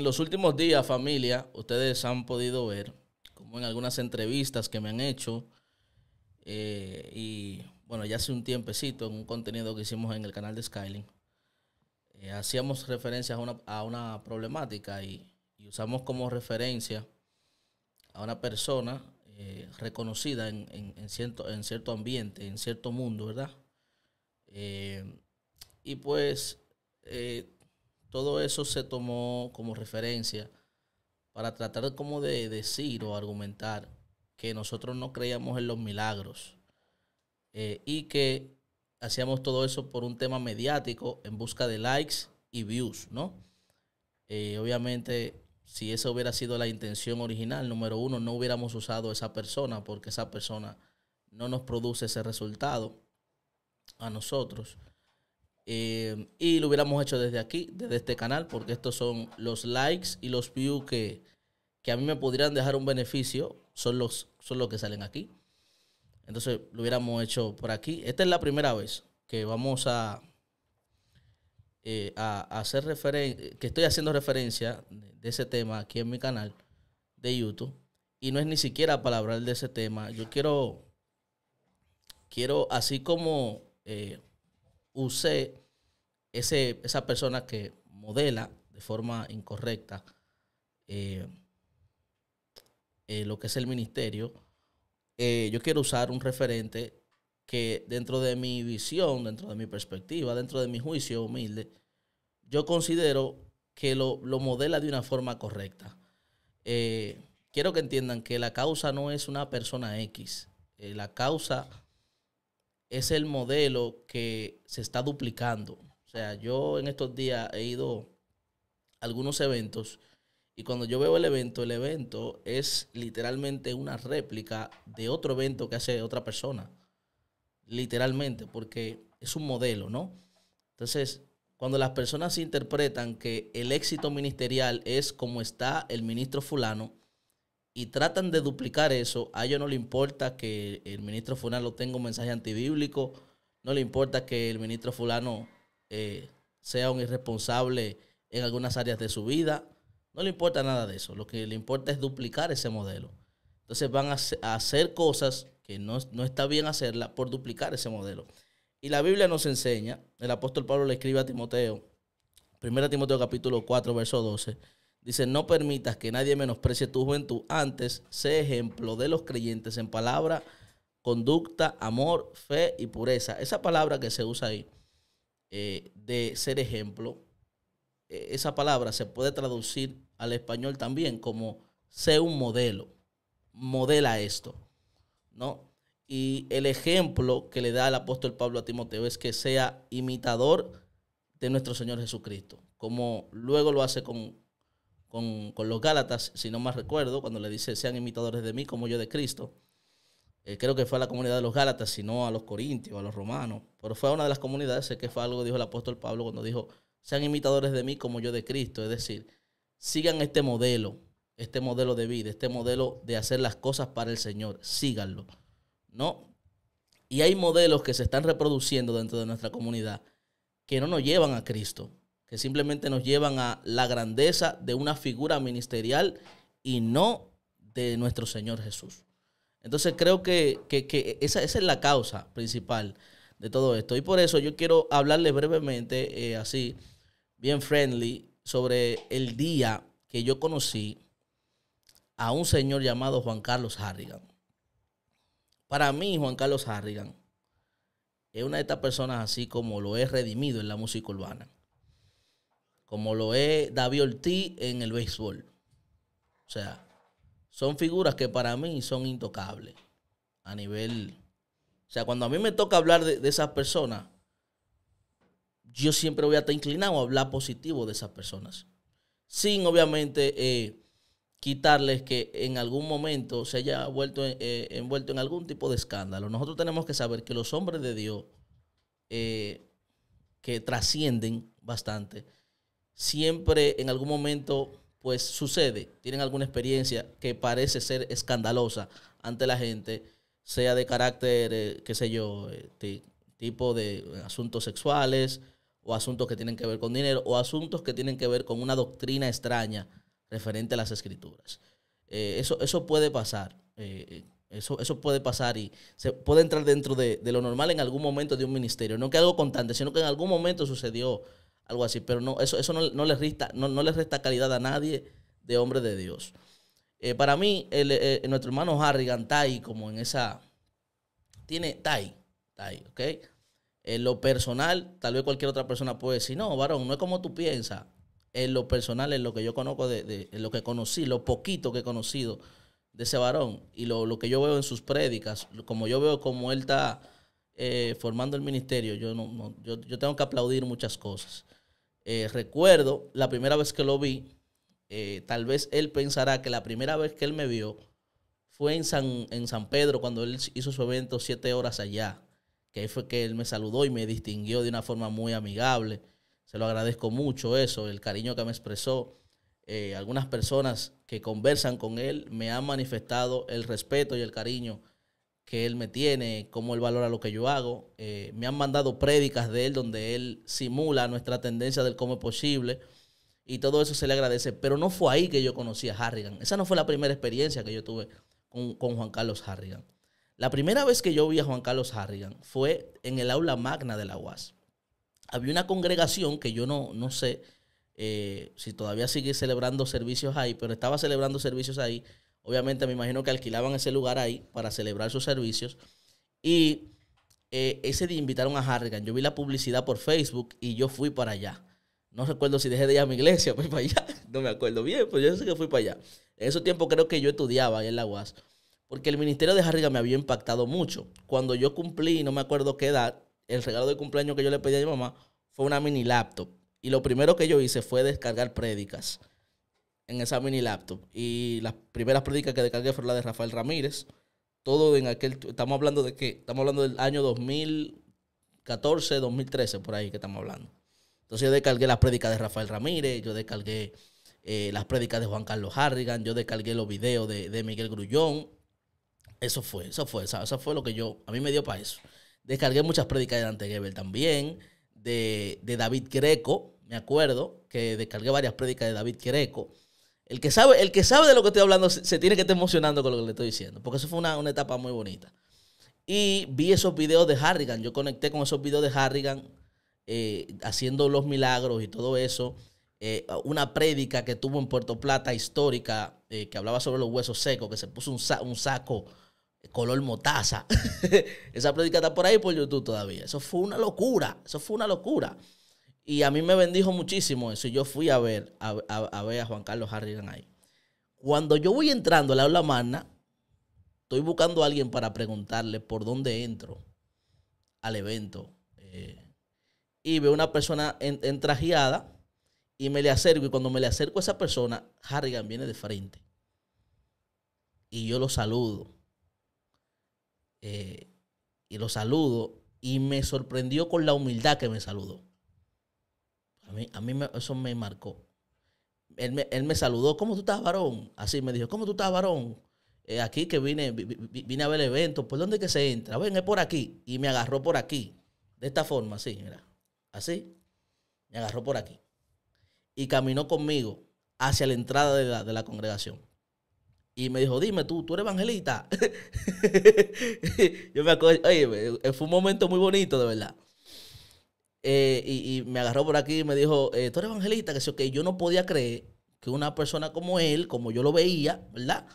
En los últimos días, familia, ustedes han podido ver, como en algunas entrevistas que me han hecho, eh, y bueno, ya hace un tiempecito, en un contenido que hicimos en el canal de Skyling, eh, hacíamos referencias a una, a una problemática y, usamos como referencia a una persona eh, reconocida en, en, en, cierto, en cierto ambiente, en cierto mundo, ¿verdad? y pues todo eso se tomó como referencia para tratar como de decir o argumentar que nosotros no creíamos en los milagros eh, y que hacíamos todo eso por un tema mediático en busca de likes y views, ¿no? Eh, obviamente, si esa hubiera sido la intención original, número uno, no hubiéramos usado esa persona porque esa persona no nos produce ese resultado a nosotros. Eh, y lo hubiéramos hecho desde aquí, desde este canal, porque estos son los likes y los views que, que a mí me pudieran dejar un beneficio, son los, son los que salen aquí. Entonces lo hubiéramos hecho por aquí. Esta es la primera vez que vamos a, eh, a, hacer referencia, que estoy haciendo referencia de ese tema aquí en mi canal de YouTube. Y no es ni siquiera para hablar de ese tema. Yo quiero, quiero así como... Eh, usé esa persona que modela de forma incorrecta eh, eh, lo que es el ministerio, eh, yo quiero usar un referente que dentro de mi visión, dentro de mi perspectiva, dentro de mi juicio humilde, yo considero que lo, lo modela de una forma correcta. quiero que entiendan que la causa no es una persona X. la causa es el modelo que se está duplicando. O sea, yo en estos días he ido a algunos eventos y cuando yo veo el evento, el evento es literalmente una réplica de otro evento que hace otra persona. Literalmente, porque es un modelo, ¿no? Entonces, cuando las personas interpretan que el éxito ministerial es como está el ministro fulano, y tratan de duplicar eso. A ellos no le importa que el ministro fulano tenga un mensaje antibíblico, no le importa que el ministro fulano eh, sea un irresponsable en algunas áreas de su vida, no le importa nada de eso. Lo que le importa es duplicar ese modelo. Entonces van a hacer cosas que no, no está bien hacerlas por duplicar ese modelo. Y la Biblia nos enseña, el apóstol Pablo le escribe a Timoteo, 1 Timoteo capítulo 4, verso 12 Dice, no permitas que nadie menosprecie tu juventud. Antes, sé ejemplo de los creyentes en palabra, conducta, amor, fe y pureza. Esa palabra que se usa ahí, eh, de ser ejemplo, eh, esa palabra se puede traducir al español también como sé un modelo. Modela esto, ¿no? Y el ejemplo que le da el apóstol Pablo a Timoteo es que sea imitador de nuestro Señor Jesucristo, como luego lo hace con con, los Gálatas, si no más recuerdo, cuando le dice, sean imitadores de mí como yo de Cristo. Eh, creo que fue a la comunidad de los Gálatas, sino a los Corintios, a los romanos, pero fue a una de las comunidades, sé que fue algo, dijo el apóstol Pablo cuando dijo, sean imitadores de mí como yo de Cristo, es decir, sigan este modelo, este modelo de vida, este modelo de hacer las cosas para el Señor, síganlo, ¿no? Y hay modelos que se están reproduciendo dentro de nuestra comunidad que no nos llevan a Cristo, que simplemente nos llevan a la grandeza de una figura ministerial y no de nuestro Señor Jesús. Entonces creo que, esa, es la causa principal de todo esto. Y por eso yo quiero hablarle brevemente, eh, así, bien friendly, sobre el día que yo conocí a un señor llamado Juan Carlos Harrigan. Para mí, Juan Carlos Harrigan es una de estas personas así como lo es redimido en la música urbana como lo es David Ortiz en el béisbol. O sea, son figuras que para mí son intocables a nivel... O sea, cuando a mí me toca hablar de, esas personas, yo siempre voy a estar inclinado a hablar positivo de esas personas. Sin obviamente eh, quitarles que en algún momento se haya vuelto, eh, eh, envuelto en algún tipo de escándalo. Nosotros tenemos que saber que los hombres de Dios que trascienden bastante siempre en algún momento pues sucede, tienen alguna experiencia que parece ser escandalosa ante la gente, sea de carácter, eh, qué sé yo, este, tipo de asuntos sexuales o asuntos que tienen que ver con dinero o asuntos que tienen que ver con una doctrina extraña referente a las escrituras. Eh, eso, eso puede pasar, eh, eso, eso puede pasar y se puede entrar dentro de, de lo normal en algún momento de un ministerio, no que algo constante, sino que en algún momento sucedió algo así. Pero no, eso, eso no, no les resta, no, resta calidad a nadie de hombre de Dios. Eh, para mí, eh, eh, nuestro hermano Harrigan tai como en esa... Tiene, tai Tai, ¿ok? En lo personal, tal vez cualquier otra persona puede decir, no, varón, no es como tú piensas. En lo personal, en lo que yo conozco, de, en lo que conocí, lo poquito que he conocido de ese varón y lo, lo que yo veo en sus prédicas, como yo veo como él está formando el ministerio, yo, no yo, yo tengo que aplaudir muchas cosas. Eh, recuerdo la primera vez que lo vi, eh, tal vez él pensará que la primera vez que él me vio fue en San, en San Pedro, cuando él hizo su evento siete horas allá, que ahí fue que él me saludó y me distinguió de una forma muy amigable. Se lo agradezco mucho eso, el cariño que me expresó. Eh, algunas personas que conversan con él me han manifestado el respeto y el cariño que él me tiene, cómo él valora lo que yo hago. Eh, me han mandado prédicas de él donde él simula nuestra tendencia del cómo es posible y todo eso se le agradece. Pero no fue ahí que yo conocí a Harrigan. Esa no fue la primera experiencia que yo tuve con, Juan Carlos Harrigan. La primera vez que yo vi a Juan Carlos Harrigan fue en el aula magna de la UAS. Había una congregación que yo no, no sé eh, si todavía sigue celebrando servicios ahí, pero estaba celebrando servicios ahí Obviamente me imagino que alquilaban ese lugar ahí para celebrar sus servicios. Y eh, ese día invitaron a Harrigan. Yo vi la publicidad por Facebook y yo fui para allá. No recuerdo si dejé de ir a mi iglesia, fui para allá. No me acuerdo bien, pues yo sé que fui para allá. En ese tiempo creo que yo estudiaba ahí en la UAS. Porque el ministerio de Harrigan me había impactado mucho. Cuando yo cumplí, no me acuerdo qué edad, el regalo de cumpleaños que yo le pedí a mi mamá fue una mini laptop. Y lo primero que yo hice fue descargar prédicas en esa mini laptop. Y las primeras prédicas que descargué fueron las de Rafael Ramírez. Todo en aquel. Estamos hablando de qué? Estamos hablando del año 2014, 2013, por ahí que estamos hablando. Entonces yo descargué las prédicas de Rafael Ramírez, yo descargué eh, las prédicas de Juan Carlos Harrigan, yo descargué los videos de, Miguel Grullón. Eso fue, eso fue, eso, fue lo que yo. A mí me dio para eso. Descargué muchas prédicas de Dante Gebel también, de, de David Greco, me acuerdo, que descargué varias prédicas de David Greco. El que sabe, el que sabe de lo que estoy hablando se, tiene que estar emocionando con lo que le estoy diciendo, porque eso fue una, etapa muy bonita. Y vi esos videos de Harrigan, yo conecté con esos videos de Harrigan eh, haciendo los milagros y todo eso. Eh, una prédica que tuvo en Puerto Plata histórica eh, que hablaba sobre los huesos secos, que se puso un, un saco color motaza. Esa prédica está por ahí por YouTube todavía. Eso fue una locura, eso fue una locura. Y a mí me bendijo muchísimo eso. Yo fui a ver a, ver a Juan Carlos Harrigan ahí. Cuando yo voy entrando la aula magna, estoy buscando a alguien para preguntarle por dónde entro al evento. Eh, y veo una persona en, entrajeada y me le acerco. Y cuando me le acerco a esa persona, Harrigan viene de frente. Y yo lo saludo. Eh, y lo saludo. Y me sorprendió con la humildad que me saludó. A mí, a mí eso me marcó. Él me, saludó, ¿cómo tú estás, varón? Así me dijo, ¿cómo tú estás, varón? Eh, aquí que vine, vine a ver el evento, ¿por dónde que se entra? Ven, es por aquí. Y me agarró por aquí, de esta forma, así, mira. Así, me agarró por aquí. Y caminó conmigo hacia la entrada de la, de la congregación. Y me dijo, dime tú, tú eres evangelista. Yo me acuerdo, oye, fue un momento muy bonito, de verdad. Eh, y, me agarró por aquí y me dijo, eh, tú eres evangelista, que que yo no podía creer que una persona como él, como yo lo veía, ¿verdad?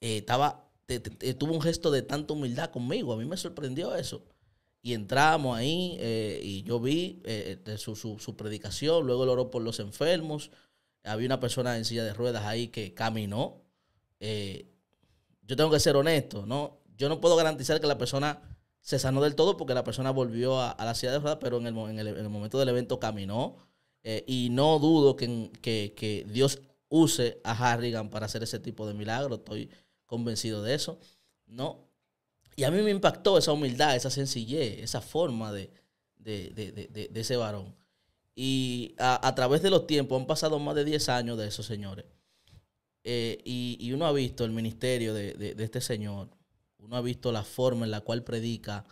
Eh, estaba, tuvo un gesto de tanta humildad conmigo, a mí me sorprendió eso. Y entramos ahí y yo vi su, predicación, luego el oró por los enfermos, había una persona en silla de ruedas ahí que caminó. yo tengo que ser honesto, ¿no? Yo no puedo garantizar que la persona se sanó del todo porque la persona volvió a, la ciudad de verdad pero en el, momento del evento caminó. Eh, y no dudo que, Dios use a Harrigan para hacer ese tipo de milagro. Estoy convencido de eso. ¿no? Y a mí me impactó esa humildad, esa sencillez, esa forma de, ese varón. Y a, través de los tiempos, han pasado más de 10 años de esos señores. Eh, y, y, uno ha visto el ministerio de este señor uno ha visto la forma en la cual predica,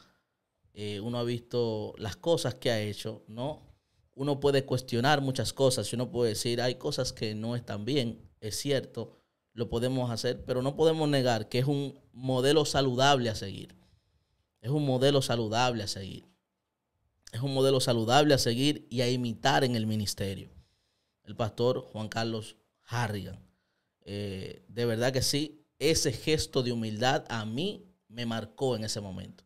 eh, uno ha visto las cosas que ha hecho, ¿no? Uno puede cuestionar muchas cosas, uno puede decir, hay cosas que no están bien, es cierto, lo podemos hacer, pero no podemos negar que es un modelo saludable a seguir. Es un modelo saludable a seguir. Es un modelo saludable a seguir y a imitar en el ministerio. El pastor Juan Carlos Harrigan. Eh, de verdad que sí, ese gesto de humildad a mí me marcó en ese momento.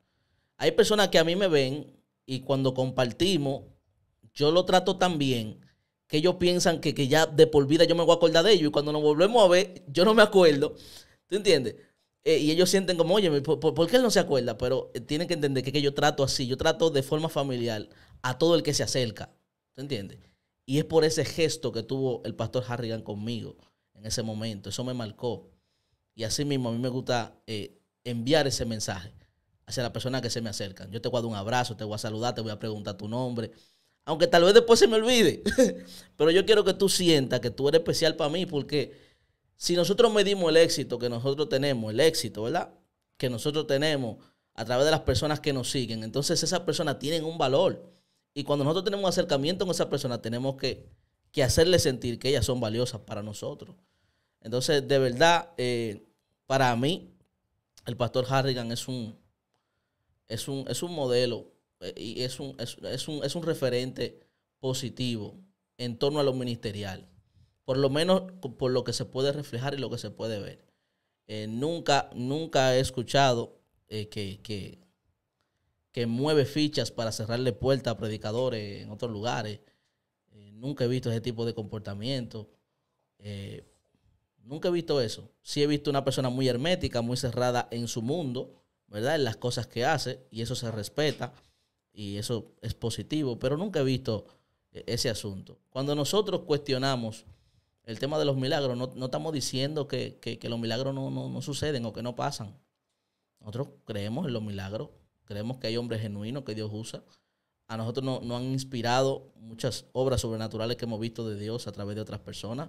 Hay personas que a mí me ven y cuando compartimos, yo lo trato tan bien que ellos piensan que, ya de por vida yo me voy a acordar de ellos y cuando nos volvemos a ver, yo no me acuerdo. ¿Tú entiendes? Eh, y ellos sienten como, oye, ¿por, por, qué él no se acuerda? Pero eh, tienen que entender que, que, yo trato así, yo trato de forma familiar a todo el que se acerca. ¿Te entiendes? Y es por ese gesto que tuvo el pastor Harrigan conmigo en ese momento. Eso me marcó. Y así mismo a mí me gusta eh, enviar ese mensaje hacia las personas que se me acercan. Yo te voy a dar un abrazo, te voy a saludar, te voy a preguntar tu nombre. Aunque tal vez después se me olvide. Pero yo quiero que tú sientas que tú eres especial para mí porque si nosotros medimos el éxito que nosotros tenemos, el éxito, ¿verdad? Que nosotros tenemos a través de las personas que nos siguen, entonces esas personas tienen un valor. Y cuando nosotros tenemos un acercamiento con esas personas, tenemos que, que hacerles sentir que ellas son valiosas para nosotros. Entonces, de verdad, eh, para mí, el pastor Harrigan es un, es un, es un modelo eh, y es un, es, un, referente positivo en torno a lo ministerial. Por lo menos por lo que se puede reflejar y lo que se puede ver. Eh, nunca, nunca he escuchado que, que, mueve fichas para cerrarle puertas a predicadores en otros lugares. nunca he visto ese tipo de comportamiento. Nunca he visto eso. Sí he visto una persona muy hermética, muy cerrada en su mundo, ¿verdad? En las cosas que hace, y eso se respeta, y eso es positivo, pero nunca he visto eh, ese asunto. Cuando nosotros cuestionamos el tema de los milagros, no, estamos diciendo que, los milagros no, no, suceden o que no pasan. Nosotros creemos en los milagros, creemos que hay hombres genuinos que Dios usa. A nosotros nos han inspirado muchas obras sobrenaturales que hemos visto de Dios a través de otras personas.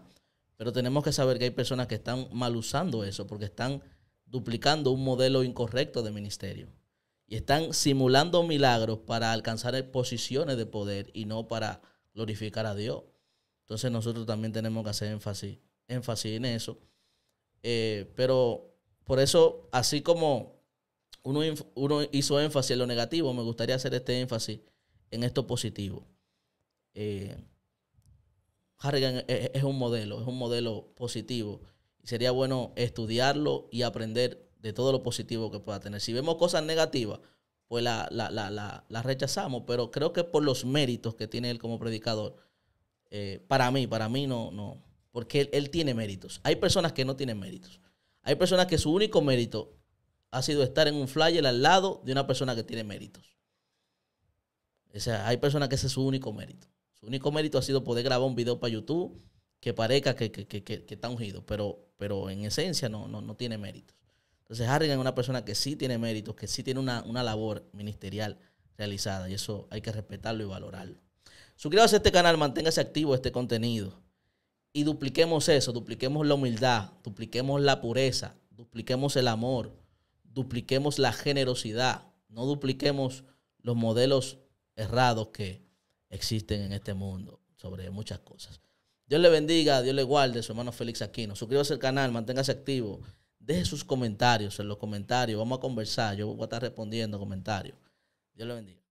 Pero tenemos que saber que hay personas que están mal usando eso porque están duplicando un modelo incorrecto de ministerio. Y están simulando milagros para alcanzar posiciones de poder y no para glorificar a Dios. Entonces nosotros también tenemos que hacer énfasis, énfasis en eso. Eh, pero por eso, así como uno, hizo énfasis en lo negativo, me gustaría hacer este énfasis en esto positivo. Eh, Harrigan e, e, es, un modelo, es un modelo positivo. Y sería bueno estudiarlo y aprender de todo lo positivo que pueda tener. Si vemos cosas negativas, pues las la, rechazamos, pero creo que por los méritos que tiene él como predicador, eh, para mí, para mí no, no, porque él, tiene méritos. Hay personas que no tienen méritos. Hay personas que su único mérito ha sido estar en un flyer al lado de una persona que tiene méritos. O sea, hay personas que ese es su único mérito. El único mérito ha sido poder grabar un video para YouTube que parezca que, está ungido, pero, pero en esencia no, no, tiene méritos. Entonces Harrigan es una persona que sí tiene méritos, que sí tiene una, una labor ministerial realizada y eso hay que respetarlo y valorarlo. Suscríbase a este canal, manténgase activo este contenido y dupliquemos eso, dupliquemos la humildad, dupliquemos la pureza, dupliquemos el amor, dupliquemos la generosidad, no dupliquemos los modelos errados que existen en este mundo sobre muchas cosas. Dios le bendiga, Dios le guarde, su hermano Félix Aquino. Suscríbase al canal, manténgase activo. Deje sus comentarios en los comentarios. Vamos a conversar. Yo voy a estar respondiendo comentarios. Dios le bendiga.